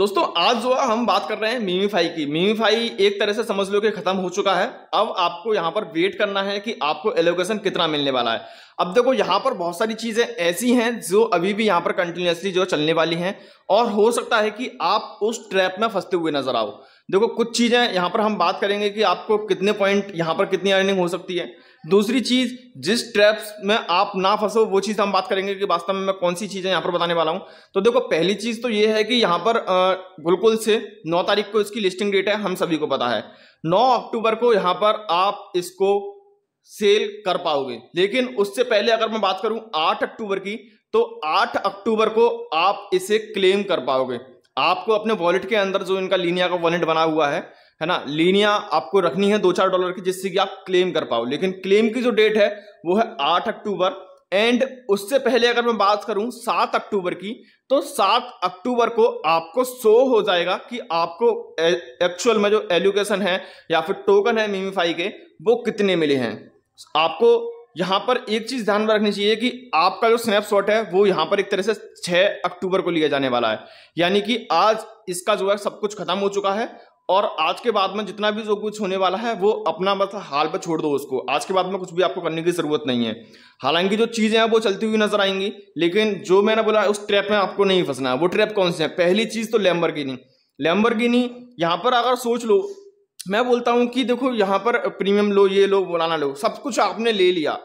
दोस्तों आज जो है हम बात कर रहे हैं मीमीफाई की मीमीफाई एक तरह से समझ लो कि खत्म हो चुका है अब आपको यहां पर वेट करना है कि आपको एलोकेशन कितना मिलने वाला है अब देखो यहां पर बहुत सारी चीज़ें ऐसी हैं जो अभी भी यहां पर कंटिन्यूसली जो चलने वाली हैं और हो सकता है कि आप उस ट्रैप में फंसते हुए नजर आओ देखो कुछ चीज़ें यहाँ पर हम बात करेंगे कि आपको कितने पॉइंट यहाँ पर कितनी अर्निंग हो सकती है दूसरी चीज़ जिस ट्रैप्स में आप ना फंसो वो चीज़ हम बात करेंगे कि वास्तव में मैं कौन सी चीज़ें यहाँ पर बताने वाला हूँ तो देखो पहली चीज़ तो ये है कि यहाँ पर गुलकुल से 9 तारीख को इसकी लिस्टिंग डेट है हम सभी को पता है 9 अक्टूबर को यहाँ पर आप इसको सेल कर पाओगे लेकिन उससे पहले अगर मैं बात करूं आठ अक्टूबर की तो आठ अक्टूबर को आप इसे क्लेम कर पाओगे आपको अपने वॉलेट के अंदर जो इनका लीनिया का वॉलेट बना हुआ है है ना लीनिया आपको रखनी है दो चार डॉलर की जिससे कि आप क्लेम कर पाओ लेकिन क्लेम की जो डेट है वो है आठ अक्टूबर एंड उससे पहले अगर मैं बात करूं सात अक्टूबर की तो सात अक्टूबर को आपको शो हो जाएगा कि आपको एक्चुअल में जो एलुकेशन है या फिर टोकन है मीमीफाई के वो कितने मिले हैं आपको यहां पर एक चीज़ ध्यान में रखनी चाहिए कि आपका जो स्नैपशॉट है वो यहां पर एक तरह से 6 अक्टूबर को लिया जाने वाला है यानी कि आज इसका जो है सब कुछ खत्म हो चुका है और आज के बाद में जितना भी जो कुछ होने वाला है वो अपना मतलब हाल पर छोड़ दो उसको आज के बाद में कुछ भी आपको करने की ज़रूरत नहीं है हालांकि जो चीज़ें हैं वो चलती हुई नजर आएंगी लेकिन जो मैंने बोला उस ट्रैप में आपको नहीं फंसना है वो ट्रैप कौन से है पहली चीज़ तो लैम्बर की नहीं लैम्बरगिनी यहां पर अगर सोच लो मैं बोलता हूँ कि देखो यहाँ पर प्रीमियम लो ये लो बुलाना लो सब कुछ आपने ले लिया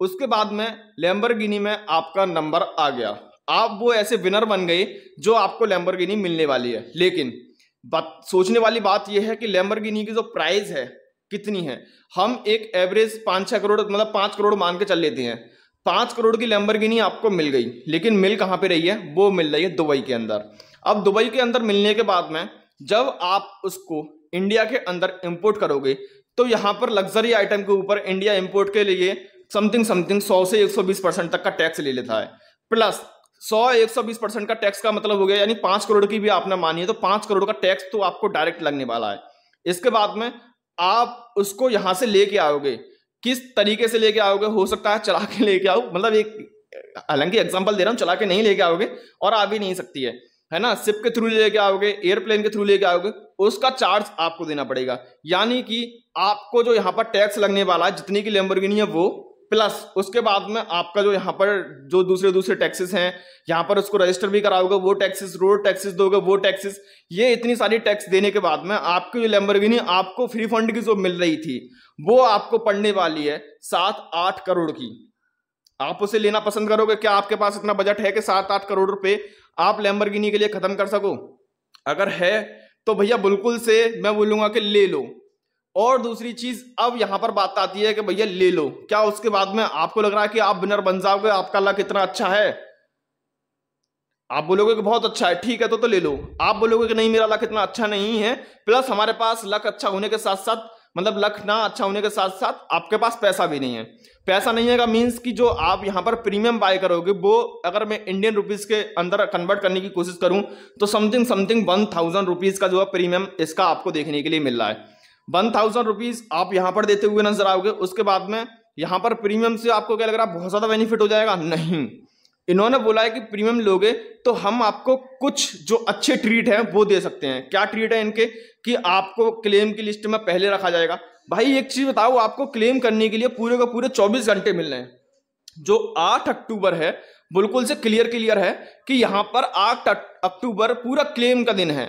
उसके बाद में लैम्बर में आपका नंबर आ गया आप वो ऐसे विनर बन गए जो आपको लैम्बर मिलने वाली है लेकिन बात सोचने वाली बात यह है कि लेम्बर की जो प्राइस है कितनी है हम एक एवरेज पाँच छः करोड़ मतलब पाँच करोड़ मान के चल लेते हैं पाँच करोड़ की लेम्बर आपको मिल गई लेकिन मिल कहाँ पे रही है वो मिल रही है दुबई के अंदर अब दुबई के अंदर मिलने के बाद में जब आप उसको इंडिया के अंदर इंपोर्ट करोगे तो यहाँ पर लग्जरी आइटम के ऊपर इंडिया इंपोर्ट के लिए समथिंग समथिंग 100 से 120 परसेंट तक का टैक्स ले लेता है प्लस 100 120 परसेंट का टैक्स का मतलब हो गया यानी पांच करोड़ की भी आपने मानी है तो पांच करोड़ का टैक्स तो आपको डायरेक्ट लगने वाला है इसके बाद में आप उसको यहां से लेके आओगे किस तरीके से लेके आओगे हो सकता है चला के लेके आओ मतलब एक हालांकि एग्जाम्पल दे रहा हूँ चला के नहीं लेके आओगे और आ भी नहीं सकती है है ना सिप के थ्रू लेके आओगे एयरप्लेन के थ्रू लेके आओगे उसका चार्ज आपको देना पड़ेगा यानी कि आपको जो यहाँ पर टैक्स लगने वाला है जितनी की लेम्बरगिनी है वो प्लस उसके बाद में आपका जो यहाँ पर जो दूसरे दूसरे टैक्सेस हैं यहाँ पर उसको रजिस्टर भी कराओगे वो टैक्सेस रोड टैक्सेस दोगे वो टैक्सेस ये इतनी सारी टैक्स देने के बाद में आपकी जो लेम्बरगिनी आपको फ्री फंड की जो मिल रही थी वो आपको पड़ने वाली है सात आठ करोड़ की आप उसे लेना पसंद करोगे क्या आपके पास इतना बजट है कि सात आठ करोड़ रुपए आप लैम्बरगिनी के लिए खत्म कर सको अगर है तो भैया बिल्कुल से मैं बोलूंगा कि ले लो और दूसरी चीज अब यहां पर बात आती है कि भैया ले लो क्या उसके बाद में आपको लग रहा है कि आप विनर बन जाओगे आपका लक इतना अच्छा है आप बोलोगे कि बहुत अच्छा है ठीक है तो तो ले लो आप बोलोगे कि नहीं मेरा लक इतना अच्छा नहीं है प्लस हमारे पास लक अच्छा होने के साथ साथ मतलब लक ना अच्छा होने के साथ साथ आपके पास पैसा भी नहीं है पैसा नहीं है का मीन्स कि जो आप यहाँ पर प्रीमियम बाय करोगे वो अगर मैं इंडियन रुपीज़ के अंदर कन्वर्ट करने की कोशिश करूँ तो something something one thousand rupees का जो है प्रीमियम इसका आपको देखने के लिए मिल रहा है वन थाउजेंड रुपीज़ आप यहाँ पर देते हुए नजर आओगे उसके बाद में यहाँ पर प्रीमियम से आपको क्या लग रहा है बहुत ज़्यादा बेनिफिट हो जाएगा नहीं इन्होंने बोला है कि प्रीमियम लोगे तो हम आपको कुछ जो अच्छे ट्रीट हैं वो दे सकते हैं क्या ट्रीट है इनके कि आपको क्लेम की लिस्ट में पहले रखा जाएगा भाई एक चीज़ बताओ आपको क्लेम करने के लिए पूरे का पूरे चौबीस घंटे मिल रहे हैं जो आठ अक्टूबर है बिल्कुल से क्लियर क्लियर है कि यहाँ पर आठ अक्टूबर पूरा क्लेम का दिन है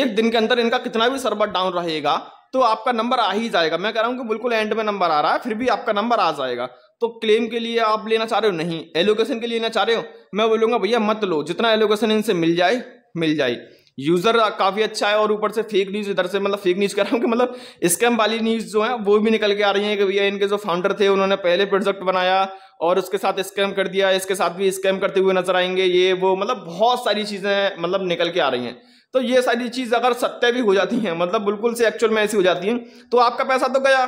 एक दिन के अंदर इनका कितना भी सर्वर डाउन रहेगा तो आपका नंबर आ ही जाएगा मैं कह रहा हूँ कि बिल्कुल एंड में नंबर आ रहा है फिर भी आपका नंबर आ जाएगा तो क्लेम के लिए आप लेना चाह रहे हो नहीं एलोकेशन के लिए लेना चाह रहे हो मैं बोलूँगा भैया मत लो जितना एलोकेशन इनसे मिल जाए मिल जाए यूज़र काफ़ी अच्छा है और ऊपर से फेक न्यूज़ इधर से मतलब फेक न्यूज़ कर रहा हूँ कि मतलब स्कैम वाली न्यूज़ जो है वो भी निकल के आ रही है कि भैया इनके जो फाउंडर थे उन्होंने पहले प्रोजेक्ट बनाया और उसके साथ स्कैम कर दिया इसके साथ भी स्कैम करते हुए नजर आएंगे ये वो मतलब बहुत सारी चीज़ें मतलब निकल के आ रही हैं तो ये सारी चीज़ अगर सत्य भी हो जाती हैं मतलब बिल्कुल से एक्चुअल में ऐसी हो जाती हैं तो आपका पैसा तो गया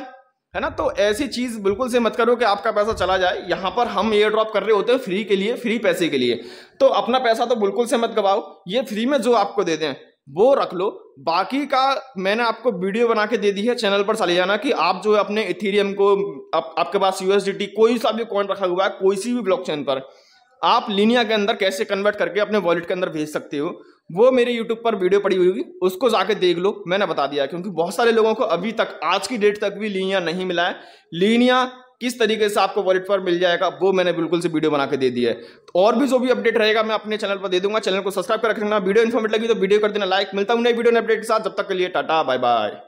है ना तो ऐसी चीज़ बिल्कुल से मत करो कि आपका पैसा चला जाए यहां पर हम एयर ड्रॉप कर रहे होते हैं फ्री के लिए फ्री पैसे के लिए तो अपना पैसा तो बिल्कुल से मत गवाओ ये फ्री में जो आपको दे दें वो रख लो बाकी का मैंने आपको वीडियो बना के दे दी है चैनल पर चले जाना कि आप जो है अपने इथीरियम को आप, आपके पास यूएसडीटी कोई सा भी कॉइन रखा हुआ है कोई सी भी ब्लॉकचेन पर आप लिनिया के अंदर कैसे कन्वर्ट करके अपने वॉलेट के अंदर भेज सकते हो वो मेरे यूट्यूब पर वीडियो पड़ी हुई उसको जाके देख लो मैंने बता दिया क्योंकि बहुत सारे लोगों को अभी तक आज की डेट तक भी लीनिया नहीं मिला है लीनिया किस तरीके से आपको वॉलेट पर मिल जाएगा वो मैंने बिल्कुल से वीडियो बना के दे दिया है तो और भी जो भी अपडेट रहेगा मैं अपने चैनल पर दे दूंगा चैनल को सब्सक्राइब कर रखना वीडियो इन्फॉर्मेट लगी तो वीडियो कर देना लाइक मिलता हूँ नई वीडियो अपडेट के साथ जब तक के लिए टाटा बाय बाय